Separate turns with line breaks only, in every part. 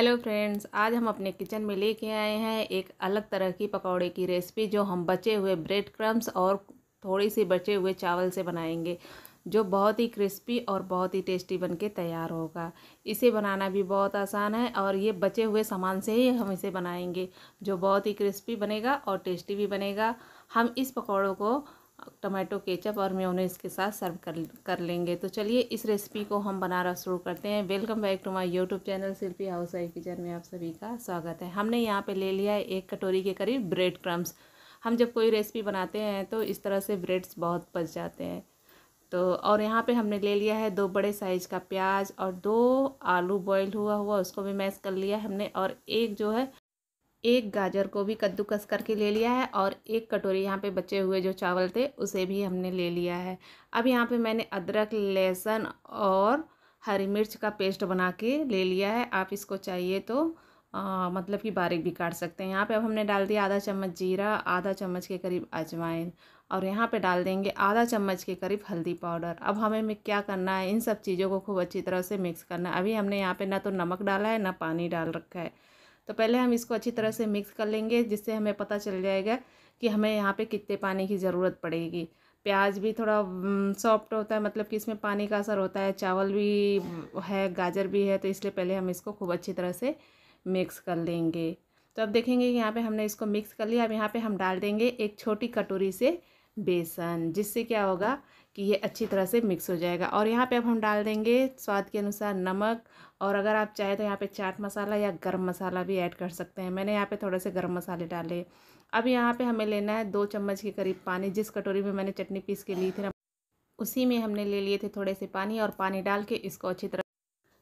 hello friends आज हम अपने किचन में लेके आए हैं एक अलग तरह की पकौड़े की रेसिपी जो हम बचे हुए ब्रेड क्रम्स और थोड़ी सी बचे हुए चावल से बनाएंगे जो बहुत ही क्रिस्पी और बहुत ही टेस्टी बनके तैयार होगा इसे बनाना भी बहुत आसान है और ये बचे हुए सामान से ही हम इसे बनाएंगे जो बहुत ही क्रिस्पी बनेगा और टेस्टी भी बनेगा हम इस पकौड़ों को टमाटो केचप और उन्हें इसके साथ सर्व कर कर लेंगे तो चलिए इस रेसिपी को हम बनाना शुरू करते हैं welcome back to my YouTube channel Shilpi house आई किचन में आप सभी का स्वागत है हमने यहाँ पे ले लिया है एक कटोरी के करीब ब्रेड क्रम्स हम जब कोई रेसिपी बनाते हैं तो इस तरह से ब्रेड्स बहुत बच जाते हैं तो और यहाँ पर हमने ले लिया है दो बड़े साइज़ का प्याज और दो आलू बॉयल हुआ हुआ उसको भी मैस कर लिया हमने और एक जो है एक गाजर को भी कद्दूकस करके ले लिया है और एक कटोरी यहाँ पे बचे हुए जो चावल थे उसे भी हमने ले लिया है अब यहाँ पे मैंने अदरक लहसुन और हरी मिर्च का पेस्ट बना के ले लिया है आप इसको चाहिए तो आ, मतलब कि बारीक भी काट सकते हैं यहाँ पे अब हमने डाल दिया आधा चम्मच जीरा आधा चम्मच के करीब अजवाइन और यहाँ पे डाल देंगे आधा चम्मच के करीब हल्दी पाउडर अब हमें क्या करना है इन सब चीज़ों को खूब अच्छी तरह से मिक्स करना है अभी हमने यहाँ पे ना तो नमक डाला है ना पानी डाल रखा है तो पहले हम इसको अच्छी तरह से मिक्स कर लेंगे जिससे हमें पता चल जाएगा कि हमें यहाँ पे कितने पानी की ज़रूरत पड़ेगी प्याज भी थोड़ा सॉफ्ट होता है मतलब कि इसमें पानी का असर होता है चावल भी है गाजर भी है तो इसलिए पहले हम इसको खूब अच्छी तरह से मिक्स कर लेंगे तो अब देखेंगे कि यहाँ पे हमने इसको मिक्स कर लिया अब यहाँ पे हम डाल देंगे एक छोटी कटोरी से बेसन जिससे क्या होगा कि ये अच्छी तरह से मिक्स हो जाएगा और यहाँ पे अब हम डाल देंगे स्वाद के अनुसार नमक और अगर आप चाहें तो यहाँ पे चाट मसाला या गरम मसाला भी ऐड कर सकते हैं मैंने यहाँ पे थोड़े से गरम मसाले डाले अब यहाँ पे हमें लेना है दो चम्मच के करीब पानी जिस कटोरी में मैंने चटनी पीस के ली थी ना उसी में हमने ले लिए थे थोड़े से पानी और पानी डाल के इसको अच्छी तरह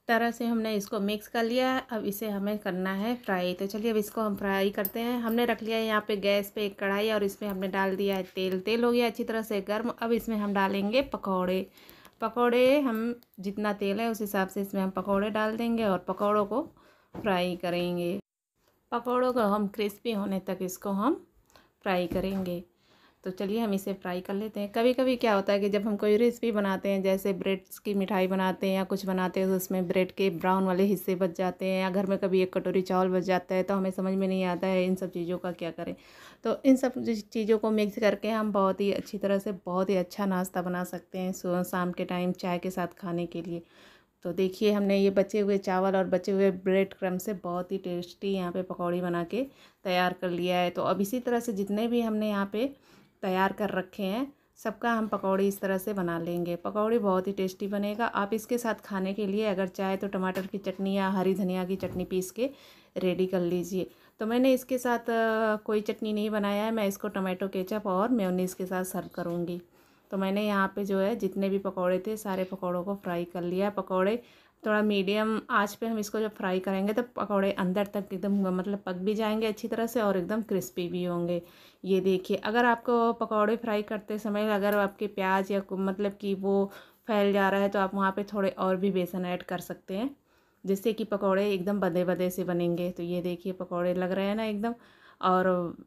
तरह से हमने इसको मिक्स कर लिया है अब इसे हमें करना है फ्राई तो चलिए अब इसको हम फ्राई करते हैं हमने रख लिया है यहाँ पे गैस पे एक कढ़ाई और इसमें हमने डाल दिया है तेल तेल हो गया अच्छी तरह से गर्म अब इसमें हम डालेंगे पकौड़े पकौड़े हम जितना तेल है उस हिसाब से इसमें हम पकौड़े डाल देंगे और पकौड़ों को फ्राई करेंगे पकौड़ों को हम क्रिस्पी होने तक इसको हम फ्राई करेंगे तो चलिए हम इसे फ्राई कर लेते हैं कभी कभी क्या होता है कि जब हम कोई रेसिपी बनाते हैं जैसे ब्रेड्स की मिठाई बनाते हैं या कुछ बनाते हैं तो उसमें ब्रेड के ब्राउन वाले हिस्से बच जाते हैं या घर में कभी एक कटोरी चावल बच जाता है तो हमें समझ में नहीं आता है इन सब चीज़ों का क्या करें तो इन सब चीज़ों को मिक्स करके हम बहुत ही अच्छी तरह से बहुत ही अच्छा नाश्ता बना सकते हैं सुबह शाम के टाइम चाय के साथ खाने के लिए तो देखिए हमने ये बचे हुए चावल और बचे हुए ब्रेड क्रम से बहुत ही टेस्टी यहाँ पे पकौड़ी बना के तैयार कर लिया है तो अब इसी तरह से जितने भी हमने यहाँ पर तैयार कर रखे हैं सबका हम पकौड़ी इस तरह से बना लेंगे पकौड़ी बहुत ही टेस्टी बनेगा आप इसके साथ खाने के लिए अगर चाहे तो टमाटर की चटनी या हरी धनिया की चटनी पीस के रेडी कर लीजिए तो मैंने इसके साथ कोई चटनी नहीं बनाया है मैं इसको टमाटो केचप और मेयोनीज के साथ सर्व करूँगी तो मैंने यहाँ पे जो है जितने भी पकौड़े थे सारे पकौड़ों को फ्राई कर लिया पकौड़े थोड़ा मीडियम आँच पे हम इसको जब फ्राई करेंगे तो पकौड़े अंदर तक एकदम मतलब पक भी जाएंगे अच्छी तरह से और एकदम क्रिस्पी भी होंगे ये देखिए अगर आपको पकौड़े फ्राई करते समय अगर आपके प्याज या मतलब कि वो फैल जा रहा है तो आप वहाँ पर थोड़े और भी बेसन ऐड कर सकते हैं जिससे कि पकौड़े एकदम बदे बदे से बनेंगे तो ये देखिए पकौड़े लग रहे हैं ना एकदम और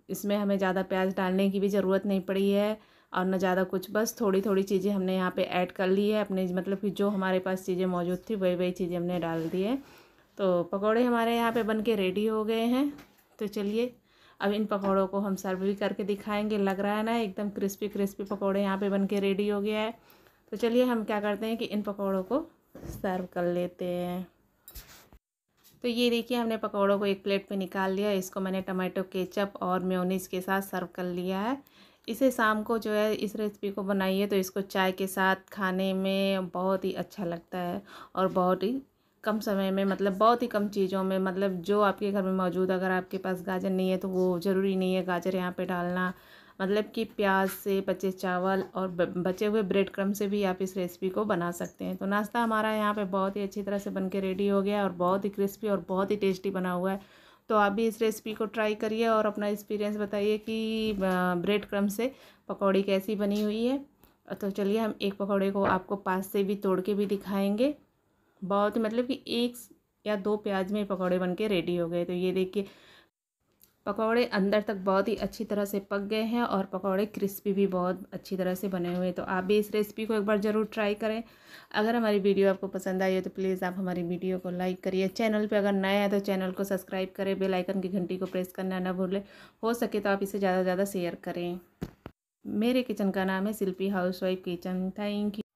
इसमें हमें ज़्यादा प्याज डालने की भी ज़रूरत नहीं पड़ी है और ना ज़्यादा कुछ बस थोड़ी थोड़ी चीज़ें हमने यहाँ पे ऐड कर ली है अपने मतलब कि जो हमारे पास चीज़ें मौजूद थी वही वही चीज़ें हमने डाल दी है तो पकौड़े हमारे यहाँ पे बन के रेडी हो गए हैं तो चलिए अब इन पकौड़ों को हम सर्व भी करके दिखाएंगे लग रहा है ना एकदम क्रिस्पी क्रिस्पी पकौड़े यहाँ पर बन के रेडी हो गया है तो चलिए हम क्या करते हैं कि इन पकौड़ों को सर्व कर लेते हैं तो ये देखिए हमने पकौड़ों को एक प्लेट पे निकाल लिया इसको मैंने टमाटो केचप और म्योनीस के साथ सर्व कर लिया है इसे शाम को जो है इस रेसिपी को बनाइए तो इसको चाय के साथ खाने में बहुत ही अच्छा लगता है और बहुत ही कम समय में मतलब बहुत ही कम चीज़ों में मतलब जो आपके घर में मौजूद अगर आपके पास गाजर नहीं है तो वो ज़रूरी नहीं है गाजर यहाँ पे डालना मतलब कि प्याज से बचे चावल और बचे हुए ब्रेड क्रम से भी आप इस रेसिपी को बना सकते हैं तो नाश्ता हमारा यहाँ पे बहुत ही अच्छी तरह से बन के रेडी हो गया और बहुत ही क्रिस्पी और बहुत ही टेस्टी बना हुआ है तो आप भी इस रेसिपी को ट्राई करिए और अपना एक्सपीरियंस बताइए कि ब्रेड क्रम से पकौड़ी कैसी बनी हुई है तो चलिए हम एक पकौड़े को आपको पास से भी तोड़ के भी दिखाएंगे बहुत मतलब कि एक या दो प्याज में पकौड़े बन के रेडी हो गए तो ये देखिए पकौड़े अंदर तक बहुत ही अच्छी तरह से पक गए हैं और पकौड़े क्रिस्पी भी बहुत अच्छी तरह से बने हुए हैं तो आप भी इस रेसिपी को एक बार ज़रूर ट्राई करें अगर हमारी वीडियो आपको पसंद आई हो तो प्लीज़ आप हमारी वीडियो को लाइक करिए चैनल पे अगर नए है तो चैनल को सब्सक्राइब करें बेल आइकन की घंटी को प्रेस करना ना भूलें हो सके तो आप इसे ज़्यादा से ज़्यादा शेयर करें मेरे किचन का नाम है Shilpi house wife kitchen thank you